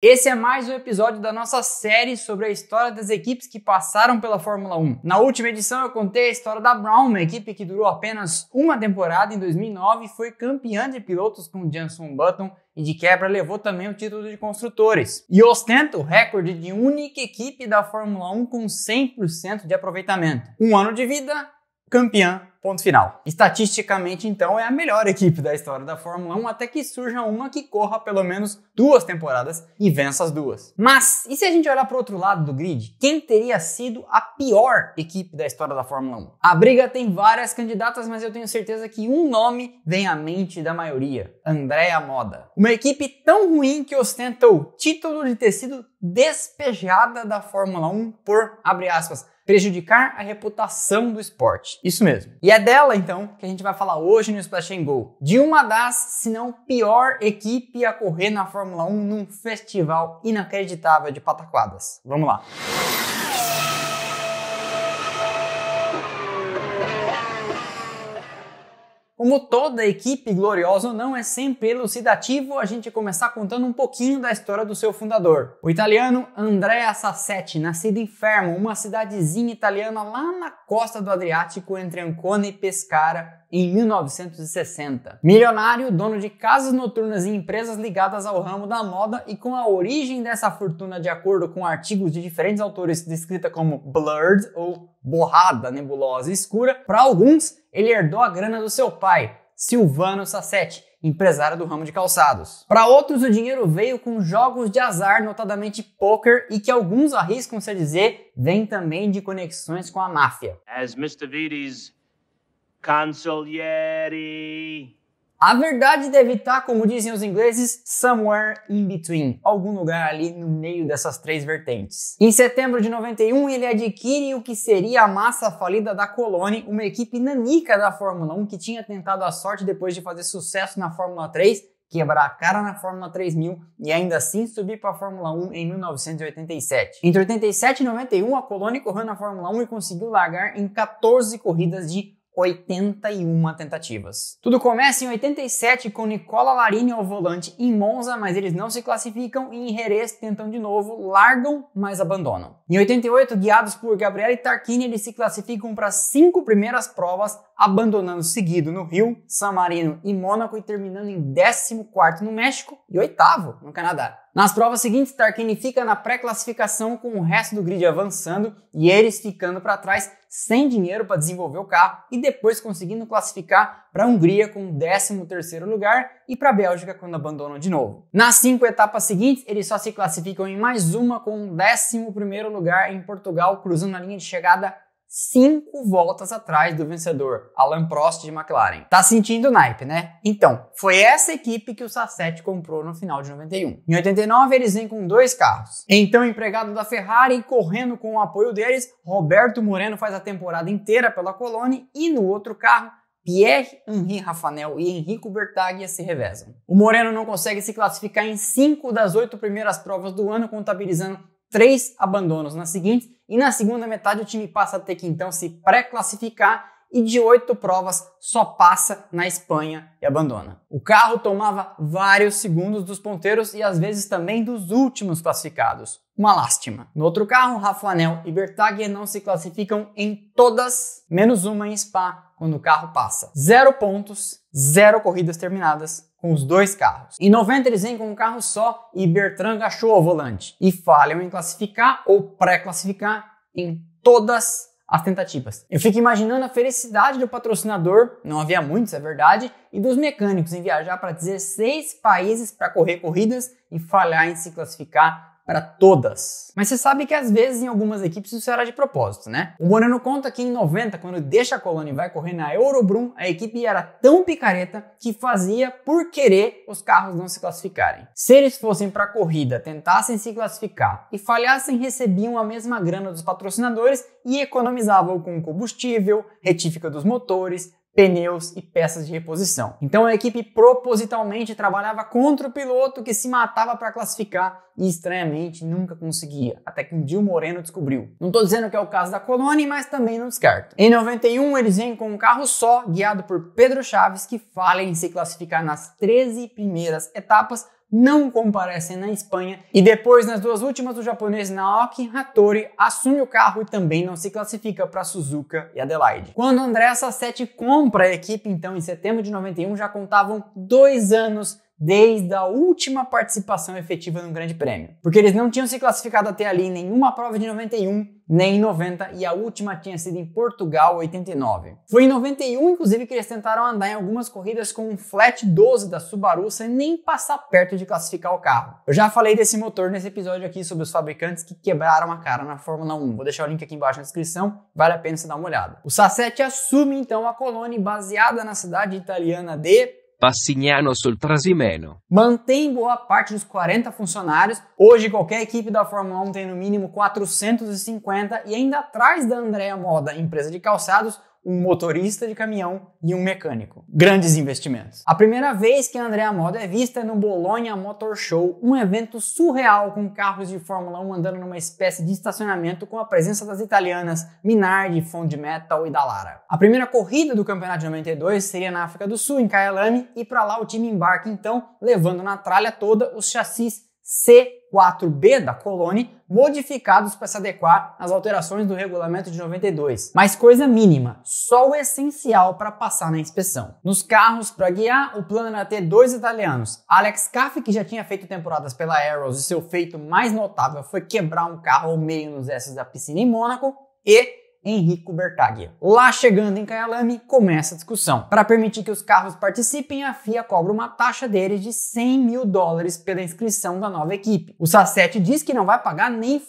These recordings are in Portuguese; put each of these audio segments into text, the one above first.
Esse é mais um episódio da nossa série sobre a história das equipes que passaram pela Fórmula 1. Na última edição eu contei a história da Brown, uma equipe que durou apenas uma temporada em 2009 e foi campeã de pilotos com Johnson Button e de quebra levou também o título de construtores. E ostenta o recorde de única equipe da Fórmula 1 com 100% de aproveitamento. Um ano de vida, campeã. Ponto final. Estatisticamente, então, é a melhor equipe da história da Fórmula 1, até que surja uma que corra pelo menos duas temporadas e vença as duas. Mas, e se a gente olhar para o outro lado do grid, quem teria sido a pior equipe da história da Fórmula 1? A briga tem várias candidatas, mas eu tenho certeza que um nome vem à mente da maioria: Andrea Moda. Uma equipe tão ruim que ostenta o título de ter sido despejada da Fórmula 1 por, abre aspas, prejudicar a reputação do esporte. Isso mesmo. E é dela, então, que a gente vai falar hoje no Splash and Go. De uma das, se não pior, equipe a correr na Fórmula 1 num festival inacreditável de pataquadas. Vamos lá. Música Como toda equipe gloriosa não é sempre elucidativo a gente começar contando um pouquinho da história do seu fundador. O italiano Andrea Sassetti, nascido em Fermo, uma cidadezinha italiana lá na costa do Adriático entre Ancona e Pescara, em 1960. Milionário, dono de casas noturnas e empresas ligadas ao ramo da moda e com a origem dessa fortuna de acordo com artigos de diferentes autores descrita como blurred ou borrada, nebulosa e escura, para alguns ele herdou a grana do seu pai, Silvano Sassetti, empresário do ramo de calçados. Para outros, o dinheiro veio com jogos de azar, notadamente poker, e que alguns arriscam-se a dizer vem também de conexões com a máfia. As Mr. Cancellieri. A verdade deve estar, tá, como dizem os ingleses, somewhere in between, algum lugar ali no meio dessas três vertentes. Em setembro de 91, ele adquire o que seria a massa falida da Colone, uma equipe nanica da Fórmula 1 que tinha tentado a sorte depois de fazer sucesso na Fórmula 3, quebrar a cara na Fórmula 3000 e ainda assim subir para a Fórmula 1 em 1987. Entre 87 e 91, a Colone correu na Fórmula 1 e conseguiu largar em 14 corridas de 81 tentativas. Tudo começa em 87 com Nicola Larini ao volante em Monza, mas eles não se classificam e em Jerez tentam de novo, largam, mas abandonam. Em 88, guiados por Gabriele Tarquini, eles se classificam para cinco primeiras provas, abandonando seguido no Rio, San Marino e Mônaco e terminando em 14 no México e oitavo no Canadá. Nas provas seguintes, Tarquini fica na pré-classificação com o resto do grid avançando e eles ficando para trás sem dinheiro para desenvolver o carro e depois conseguindo classificar para a Hungria com o 13º lugar e para a Bélgica quando abandonam de novo. Nas cinco etapas seguintes, eles só se classificam em mais uma com o 11º lugar em Portugal, cruzando a linha de chegada cinco voltas atrás do vencedor, Alan Prost de McLaren. Tá sentindo naipe, né? Então, foi essa equipe que o Sassetti comprou no final de 91. Em 89, eles vêm com dois carros. Então, empregado da Ferrari, correndo com o apoio deles, Roberto Moreno faz a temporada inteira pela Colônia e no outro carro, Pierre-Henri Rafael e Enrico Bertaglia se revezam. O Moreno não consegue se classificar em cinco das oito primeiras provas do ano, contabilizando três abandonos na seguinte, e na segunda metade o time passa a ter que então se pré-classificar e de oito provas só passa na Espanha e abandona. O carro tomava vários segundos dos ponteiros e às vezes também dos últimos classificados. Uma lástima. No outro carro, Rafael e Bertaglia não se classificam em todas, menos uma em Spa, quando o carro passa. Zero pontos, zero corridas terminadas, com os dois carros. Em 90 eles vêm com um carro só e Bertrand achou o volante e falham em classificar ou pré-classificar em todas as tentativas. Eu fico imaginando a felicidade do patrocinador, não havia muitos, é verdade, e dos mecânicos em viajar para 16 países para correr corridas e falhar em se classificar para todas. Mas você sabe que às vezes em algumas equipes isso era de propósito, né? O Moreno conta que em 90, quando deixa a colônia e vai correr na Eurobrum, a equipe era tão picareta que fazia por querer os carros não se classificarem. Se eles fossem para a corrida, tentassem se classificar e falhassem, recebiam a mesma grana dos patrocinadores e economizavam com combustível, retífica dos motores, pneus e peças de reposição. Então a equipe propositalmente trabalhava contra o piloto que se matava para classificar e estranhamente nunca conseguia, até que um Gil Moreno descobriu. Não estou dizendo que é o caso da Colônia, mas também não descarto. Em 91 eles vêm com um carro só, guiado por Pedro Chaves, que falha em se classificar nas 13 primeiras etapas não comparecem na Espanha. E depois, nas duas últimas, o japonês Naoki Hattori assume o carro e também não se classifica para Suzuka e Adelaide. Quando André Sassetti compra a equipe, então, em setembro de 91, já contavam dois anos desde a última participação efetiva no Grande Prêmio, porque eles não tinham se classificado até ali em nenhuma prova de 91, nem em 90 e a última tinha sido em Portugal 89. Foi em 91 inclusive que eles tentaram andar em algumas corridas com um flat 12 da Subaru sem nem passar perto de classificar o carro. Eu já falei desse motor nesse episódio aqui sobre os fabricantes que quebraram a cara na Fórmula 1. Vou deixar o link aqui embaixo na descrição, vale a pena você dar uma olhada. O Sassetti assume então a colônia baseada na cidade italiana de Passignano sul Trasimeno. Mantém boa parte dos 40 funcionários. Hoje, qualquer equipe da Fórmula 1 tem no mínimo 450 e ainda atrás da Andrea Moda, empresa de calçados, um motorista de caminhão e um mecânico. Grandes investimentos. A primeira vez que a Andrea Moda é vista é no Bologna Motor Show, um evento surreal com carros de Fórmula 1 andando numa espécie de estacionamento com a presença das italianas Minardi, Fond Metal e Dallara. A primeira corrida do campeonato de 92 seria na África do Sul, em Kyalami, e para lá o time embarca então, levando na tralha toda os chassis C4B da Colone, modificados para se adequar às alterações do regulamento de 92. Mas coisa mínima, só o essencial para passar na inspeção. Nos carros para guiar, o plano era ter dois italianos. Alex Caffi, que já tinha feito temporadas pela Arrows e seu feito mais notável foi quebrar um carro ao meio nos S da piscina em Mônaco, e Henrico Bertaglia. Lá chegando em Kyalami, começa a discussão. Para permitir que os carros participem, a FIA cobra uma taxa deles de 100 mil dólares pela inscrição da nova equipe. O Sassetti diz que não vai pagar nem f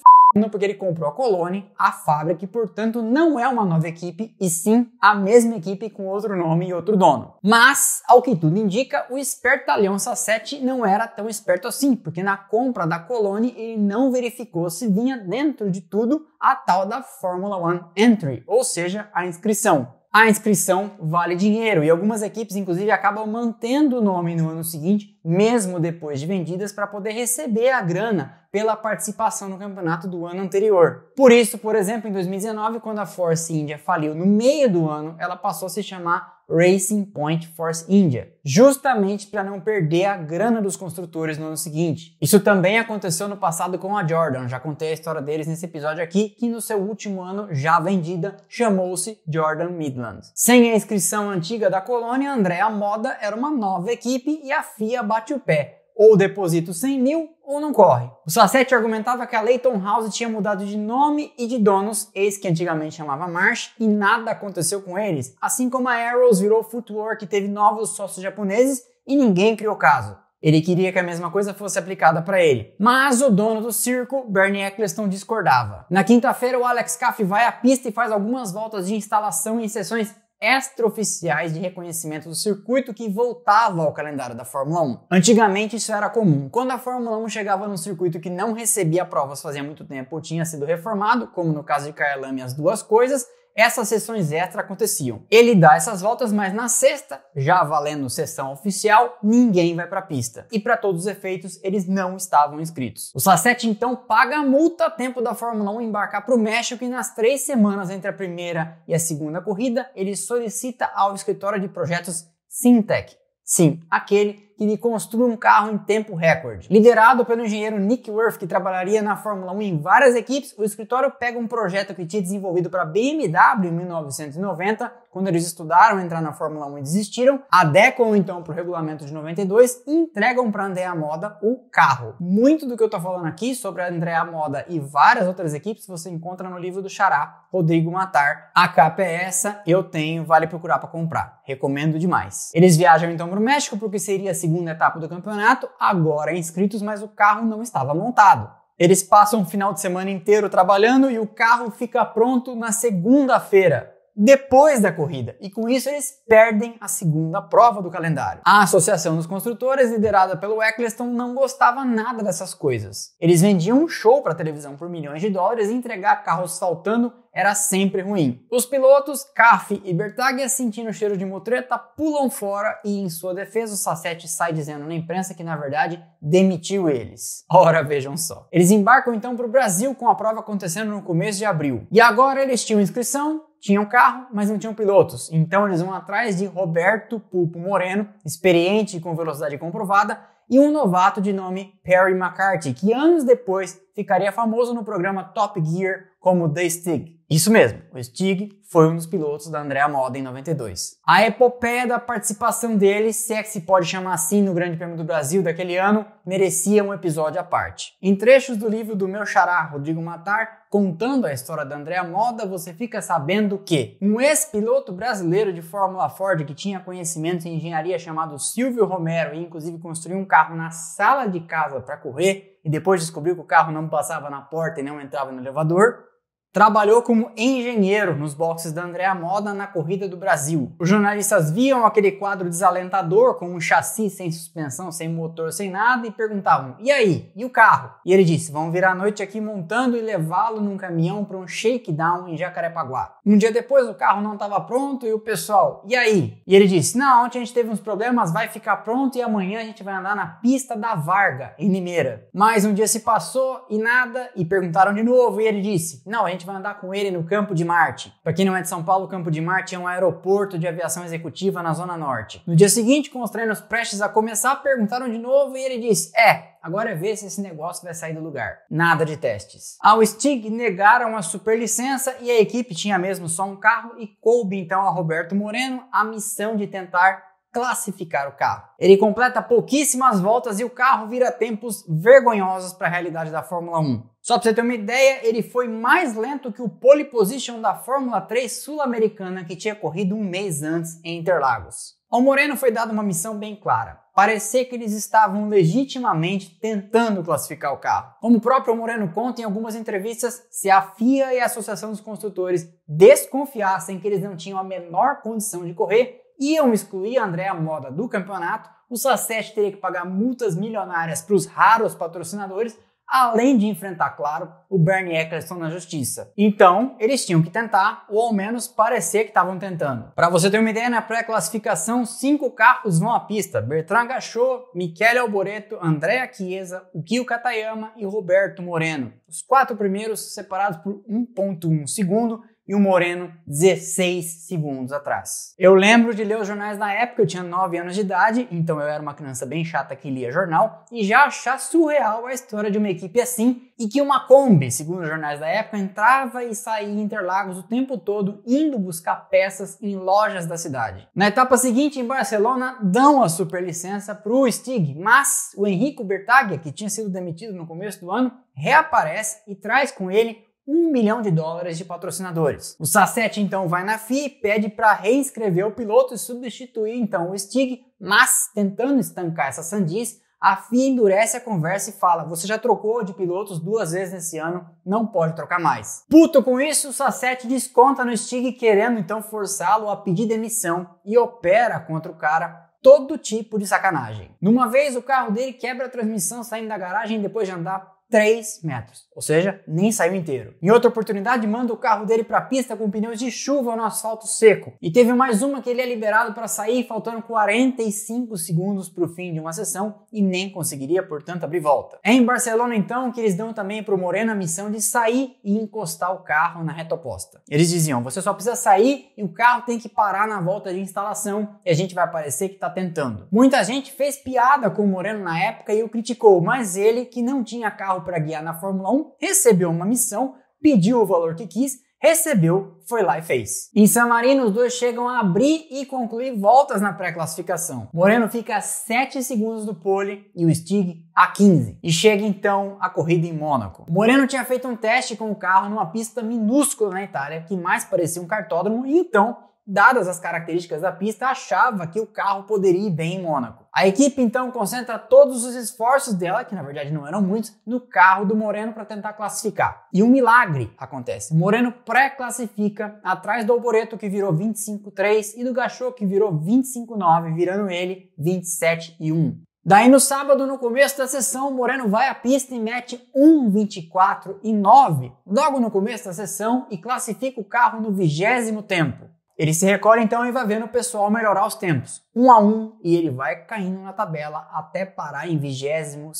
porque ele comprou a Colone, a fábrica, e portanto não é uma nova equipe, e sim a mesma equipe com outro nome e outro dono. Mas, ao que tudo indica, o esperto espertalhão Sassetti não era tão esperto assim, porque na compra da Colone ele não verificou se vinha dentro de tudo a tal da Fórmula One Entry, ou seja, a inscrição a inscrição vale dinheiro e algumas equipes, inclusive, acabam mantendo o nome no ano seguinte, mesmo depois de vendidas, para poder receber a grana pela participação no campeonato do ano anterior. Por isso, por exemplo, em 2019, quando a Force India faliu no meio do ano, ela passou a se chamar Racing Point Force India, justamente para não perder a grana dos construtores no ano seguinte. Isso também aconteceu no passado com a Jordan, já contei a história deles nesse episódio aqui, que no seu último ano já vendida chamou-se Jordan Midland. Sem a inscrição antiga da colônia, Andréa Moda era uma nova equipe e a FIA bate o pé. Ou deposito 100 mil ou não corre. O Sassetti argumentava que a Leighton House tinha mudado de nome e de donos, ex que antigamente chamava Marsh, e nada aconteceu com eles, assim como a Arrows virou Footwork e teve novos sócios japoneses e ninguém criou caso. Ele queria que a mesma coisa fosse aplicada para ele. Mas o dono do circo, Bernie Eccleston, discordava. Na quinta-feira, o Alex Caff vai à pista e faz algumas voltas de instalação em sessões extraoficiais de reconhecimento do circuito que voltava ao calendário da Fórmula 1. Antigamente isso era comum. Quando a Fórmula 1 chegava num circuito que não recebia provas fazia muito tempo ou tinha sido reformado, como no caso de Kyalami as duas coisas, essas sessões extra aconteciam. Ele dá essas voltas, mas na sexta, já valendo sessão oficial, ninguém vai para a pista. E para todos os efeitos, eles não estavam inscritos. O Sassetti então paga a multa a tempo da Fórmula 1 embarcar para o México e nas três semanas entre a primeira e a segunda corrida, ele solicita ao escritório de projetos Sintec. Sim, aquele que construa um carro em tempo recorde. Liderado pelo engenheiro Nick Worth, que trabalharia na Fórmula 1 em várias equipes, o escritório pega um projeto que tinha desenvolvido para a BMW em 1990, quando eles estudaram entrar na Fórmula 1 e desistiram, adequam então para o regulamento de 92 e entregam para Andrea Moda o carro. Muito do que eu estou falando aqui sobre a Andrea Moda e várias outras equipes você encontra no livro do Xará, Rodrigo Matar. A capa é essa, eu tenho, vale procurar para comprar. Recomendo demais. Eles viajam então para o México porque seria a segunda etapa do campeonato, agora inscritos, mas o carro não estava montado. Eles passam o final de semana inteiro trabalhando e o carro fica pronto na segunda-feira depois da corrida, e com isso eles perdem a segunda prova do calendário. A Associação dos Construtores, liderada pelo Eccleston, não gostava nada dessas coisas. Eles vendiam um show para televisão por milhões de dólares e entregar carros saltando era sempre ruim. Os pilotos, Caff e Bertaglia, sentindo o cheiro de mutreta, pulam fora e, em sua defesa, o Sassetti sai dizendo na imprensa que, na verdade, demitiu eles. Ora, vejam só. Eles embarcam então para o Brasil com a prova acontecendo no começo de abril. E agora eles tinham inscrição, tinham carro, mas não tinham pilotos. Então eles vão atrás de Roberto Pulpo Moreno, experiente com velocidade comprovada, e um novato de nome Perry McCarthy, que anos depois ficaria famoso no programa Top Gear como The Stig. Isso mesmo, o Stig foi um dos pilotos da Andrea Moda em 92. A epopeia da participação dele, se é que se pode chamar assim, no Grande Prêmio do Brasil daquele ano, merecia um episódio à parte. Em trechos do livro do meu xará, Rodrigo Matar, contando a história da Andrea Moda, você fica sabendo que um ex-piloto brasileiro de Fórmula Ford que tinha conhecimento em engenharia chamado Silvio Romero e inclusive construiu um carro na sala de casa para correr, e depois descobriu que o carro não passava na porta e não entrava no elevador, Trabalhou como engenheiro nos boxes da Andréa Moda na corrida do Brasil. Os jornalistas viam aquele quadro desalentador com um chassi sem suspensão, sem motor, sem nada e perguntavam: "E aí? E o carro?". E ele disse: "Vão virar a noite aqui montando e levá-lo num caminhão para um shakedown em Jacarepaguá". Um dia depois o carro não estava pronto e o pessoal: "E aí?". E ele disse: "Não, ontem a gente teve uns problemas, vai ficar pronto e amanhã a gente vai andar na pista da Varga, em Limeira". Mas um dia se passou e nada e perguntaram de novo e ele disse: "Não, a gente gente vai andar com ele no Campo de Marte. Para quem não é de São Paulo, o Campo de Marte é um aeroporto de aviação executiva na Zona Norte. No dia seguinte, com os treinos prestes a começar, perguntaram de novo e ele disse: É, agora é ver se esse negócio vai sair do lugar. Nada de testes. Ao Stig negaram a superlicença e a equipe tinha mesmo só um carro e coube então a Roberto Moreno a missão de tentar classificar o carro. Ele completa pouquíssimas voltas e o carro vira tempos vergonhosos para a realidade da Fórmula 1. Só para você ter uma ideia, ele foi mais lento que o pole position da Fórmula 3 sul-americana que tinha corrido um mês antes em Interlagos. Ao Moreno foi dada uma missão bem clara. Parecer que eles estavam legitimamente tentando classificar o carro. Como o próprio Moreno conta em algumas entrevistas, se a FIA e a Associação dos Construtores desconfiassem que eles não tinham a menor condição de correr, iam excluir Andréa Moda do campeonato, o Sassetti teria que pagar multas milionárias para os raros patrocinadores, além de enfrentar, claro, o Bernie Eccleston na justiça. Então, eles tinham que tentar, ou ao menos parecer que estavam tentando. Para você ter uma ideia, na pré-classificação, cinco carros vão à pista: Bertrand Gachot, Michele Alboreto, Andrea Chiesa, Ukio Katayama e Roberto Moreno. Os quatro primeiros separados por 1,1 segundo e o Moreno 16 segundos atrás. Eu lembro de ler os jornais na época, eu tinha 9 anos de idade, então eu era uma criança bem chata que lia jornal e já achar surreal a história de uma equipe assim e que uma Kombi, segundo os jornais da época, entrava e saía em Interlagos o tempo todo indo buscar peças em lojas da cidade. Na etapa seguinte, em Barcelona, dão a superlicença para o Stig, mas o Henrico Bertaglia, que tinha sido demitido no começo do ano, reaparece e traz com ele um milhão de dólares de patrocinadores. O Sassetti então vai na FIA e pede para reescrever o piloto e substituir então o Stig, mas tentando estancar essa sandice, a FIA endurece a conversa e fala: Você já trocou de pilotos duas vezes nesse ano, não pode trocar mais. Puto com isso, o Sassetti desconta no Stig, querendo então forçá-lo a pedir demissão e opera contra o cara todo tipo de sacanagem. Numa vez, o carro dele quebra a transmissão saindo da garagem depois de andar 3 metros, ou seja, nem saiu inteiro. Em outra oportunidade, manda o carro dele para a pista com pneus de chuva no asfalto seco. E teve mais uma que ele é liberado para sair faltando 45 segundos para o fim de uma sessão e nem conseguiria, portanto, abrir volta. É em Barcelona então que eles dão também para o Moreno a missão de sair e encostar o carro na reta oposta. Eles diziam: você só precisa sair e o carro tem que parar na volta de instalação e a gente vai parecer que está tentando. Muita gente fez piada com o Moreno na época e o criticou, mas ele que não tinha carro carro para guiar na Fórmula 1, recebeu uma missão, pediu o valor que quis, recebeu, foi lá e fez. Em San Marino, os dois chegam a abrir e concluir voltas na pré-classificação. Moreno fica a 7 segundos do pole e o Stig a 15. E chega então a corrida em Mônaco. Moreno tinha feito um teste com o carro numa pista minúscula na Itália, que mais parecia um cartódromo, e então dadas as características da pista, achava que o carro poderia ir bem em Mônaco. A equipe então concentra todos os esforços dela, que na verdade não eram muitos, no carro do Moreno para tentar classificar. E um milagre acontece. Moreno pré-classifica atrás do Alboreto que virou 25.3 e do Gachot que virou 25.9, virando ele 27 e 1. Daí no sábado, no começo da sessão, Moreno vai à pista e mete 1,24 e 9, logo no começo da sessão e classifica o carro no vigésimo tempo. Ele se recolhe então e vai vendo o pessoal melhorar os tempos, um a um, e ele vai caindo na tabela até parar em 26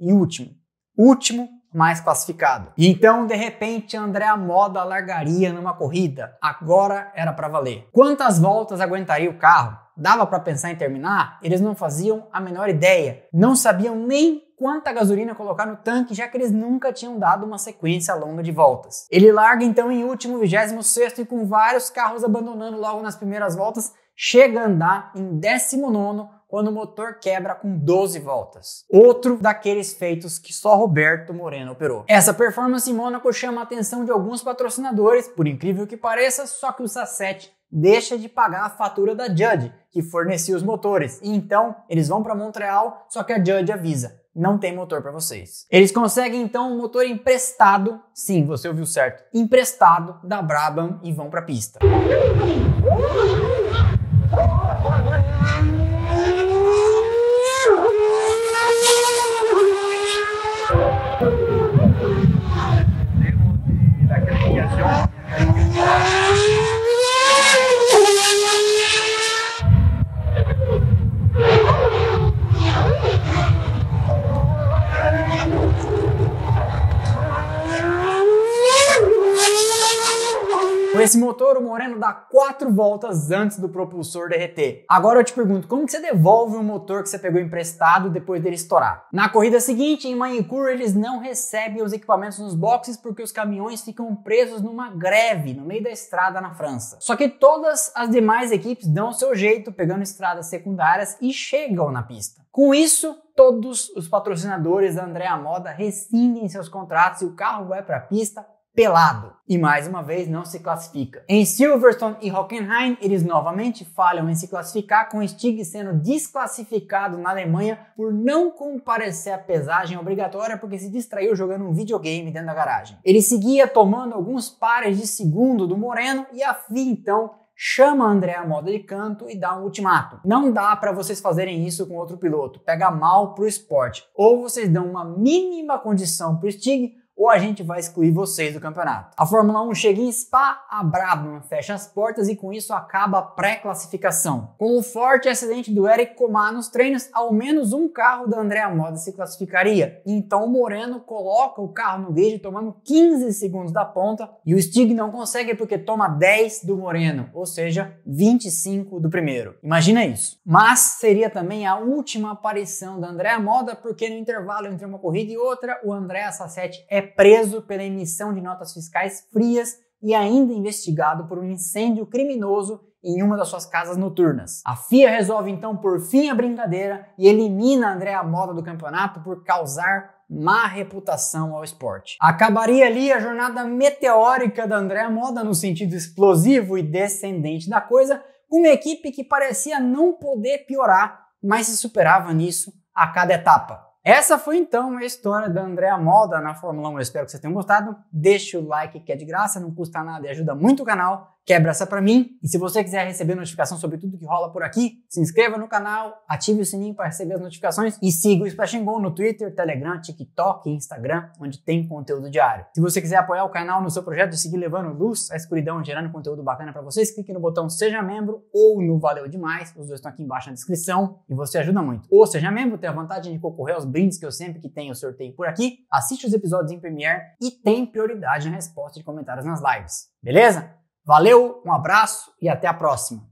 e último. Último mais classificado. E então, de repente, André moda largaria numa corrida. Agora era para valer. Quantas voltas aguentaria o carro? dava para pensar em terminar, eles não faziam a menor ideia. Não sabiam nem quanta gasolina colocar no tanque, já que eles nunca tinham dado uma sequência longa de voltas. Ele larga então em último, 26 e com vários carros abandonando logo nas primeiras voltas, chega a andar em 19 quando o motor quebra com 12 voltas. Outro daqueles feitos que só Roberto Moreno operou. Essa performance em Mônaco chama a atenção de alguns patrocinadores, por incrível que pareça, só que o Sassetti deixa de pagar a fatura da Judge, que fornecia os motores. E então eles vão para Montreal, só que a Judge avisa: não tem motor para vocês. Eles conseguem então um motor emprestado, sim, você ouviu certo, emprestado da Brabham e vão para a pista. Esse motor, o Moreno, dá quatro voltas antes do propulsor derreter. Agora eu te pergunto, como que você devolve um motor que você pegou emprestado depois dele estourar? Na corrida seguinte, em Manicur, eles não recebem os equipamentos nos boxes porque os caminhões ficam presos numa greve no meio da estrada na França. Só que todas as demais equipes dão o seu jeito, pegando estradas secundárias e chegam na pista. Com isso, todos os patrocinadores da Andrea Moda rescindem seus contratos e o carro vai para a pista pelado. E mais uma vez não se classifica. Em Silverstone e Hockenheim, eles novamente falham em se classificar, com Stig sendo desclassificado na Alemanha por não comparecer à pesagem obrigatória porque se distraiu jogando um videogame dentro da garagem. Ele seguia tomando alguns pares de segundo do Moreno e a FI então chama André a moda de canto e dá um ultimato. Não dá para vocês fazerem isso com outro piloto, pega mal pro esporte. Ou vocês dão uma mínima condição pro Stig, ou a gente vai excluir vocês do campeonato. A Fórmula 1 chega em Spa, a Brabham fecha as portas e com isso acaba a pré-classificação. Com o forte acidente do Eric Comar nos treinos, ao menos um carro da Andrea Moda se classificaria. Então o Moreno coloca o carro no grid tomando 15 segundos da ponta e o Stig não consegue porque toma 10 do Moreno, ou seja, 25 do primeiro. Imagina isso. Mas seria também a última aparição da Andrea Moda porque no intervalo entre uma corrida e outra, o André Sassetti é preso pela emissão de notas fiscais frias e ainda investigado por um incêndio criminoso em uma das suas casas noturnas. A FIA resolve então por fim a brincadeira e elimina André Moda do campeonato por causar má reputação ao esporte. Acabaria ali a jornada meteórica da André Moda no sentido explosivo e descendente da coisa, uma equipe que parecia não poder piorar, mas se superava nisso a cada etapa. Essa foi então a história da Andrea Molda na Fórmula 1. Eu espero que vocês tenham gostado. Deixa o like que é de graça, não custa nada e ajuda muito o canal quebra essa para mim. E se você quiser receber notificação sobre tudo que rola por aqui, se inscreva no canal, ative o sininho para receber as notificações e siga o Splashing Go no Twitter, Telegram, TikTok e Instagram, onde tem conteúdo diário. Se você quiser apoiar o canal no seu projeto e seguir levando luz à escuridão, gerando conteúdo bacana para vocês, clique no botão Seja Membro ou no Valeu Demais, os dois estão aqui embaixo na descrição e você ajuda muito. Ou seja membro, tem a vantagem de concorrer aos brindes que eu sempre que tenho sorteio por aqui, assiste os episódios em Premiere e tem prioridade na resposta de comentários nas lives. Beleza? Valeu, um abraço e até a próxima!